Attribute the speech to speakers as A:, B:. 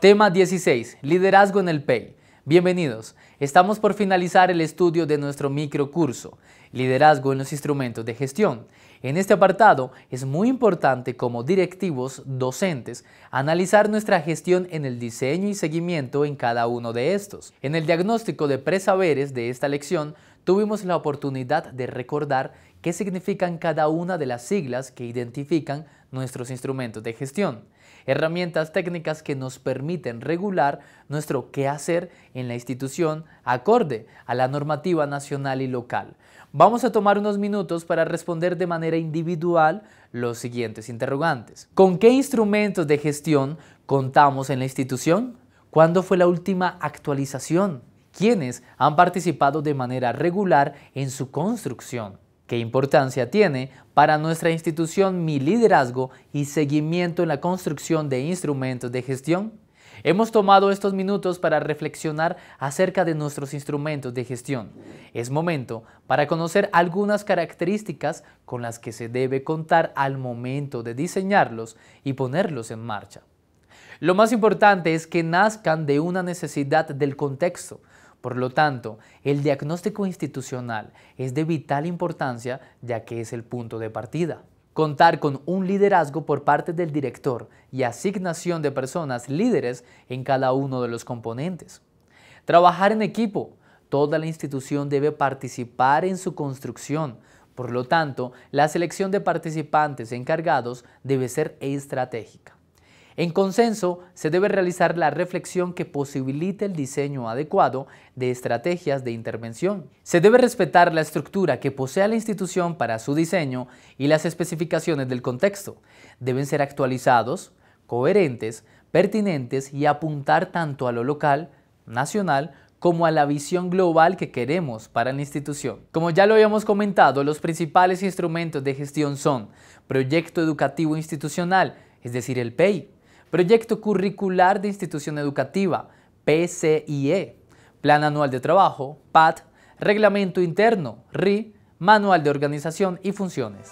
A: Tema 16. Liderazgo en el PEI. Bienvenidos. Estamos por finalizar el estudio de nuestro microcurso, Liderazgo en los instrumentos de gestión. En este apartado es muy importante como directivos docentes analizar nuestra gestión en el diseño y seguimiento en cada uno de estos. En el diagnóstico de presaberes de esta lección tuvimos la oportunidad de recordar qué significan cada una de las siglas que identifican nuestros instrumentos de gestión, herramientas técnicas que nos permiten regular nuestro qué hacer en la institución acorde a la normativa nacional y local. Vamos a tomar unos minutos para responder de manera individual los siguientes interrogantes. ¿Con qué instrumentos de gestión contamos en la institución? ¿Cuándo fue la última actualización? quienes han participado de manera regular en su construcción. ¿Qué importancia tiene para nuestra institución mi liderazgo y seguimiento en la construcción de instrumentos de gestión? Hemos tomado estos minutos para reflexionar acerca de nuestros instrumentos de gestión. Es momento para conocer algunas características con las que se debe contar al momento de diseñarlos y ponerlos en marcha. Lo más importante es que nazcan de una necesidad del contexto, por lo tanto, el diagnóstico institucional es de vital importancia ya que es el punto de partida. Contar con un liderazgo por parte del director y asignación de personas líderes en cada uno de los componentes. Trabajar en equipo. Toda la institución debe participar en su construcción. Por lo tanto, la selección de participantes encargados debe ser estratégica. En consenso, se debe realizar la reflexión que posibilite el diseño adecuado de estrategias de intervención. Se debe respetar la estructura que posea la institución para su diseño y las especificaciones del contexto. Deben ser actualizados, coherentes, pertinentes y apuntar tanto a lo local, nacional, como a la visión global que queremos para la institución. Como ya lo habíamos comentado, los principales instrumentos de gestión son Proyecto Educativo Institucional, es decir, el PEI, Proyecto Curricular de Institución Educativa, PCIE, Plan Anual de Trabajo, PAT, Reglamento Interno, RI, Manual de Organización y Funciones.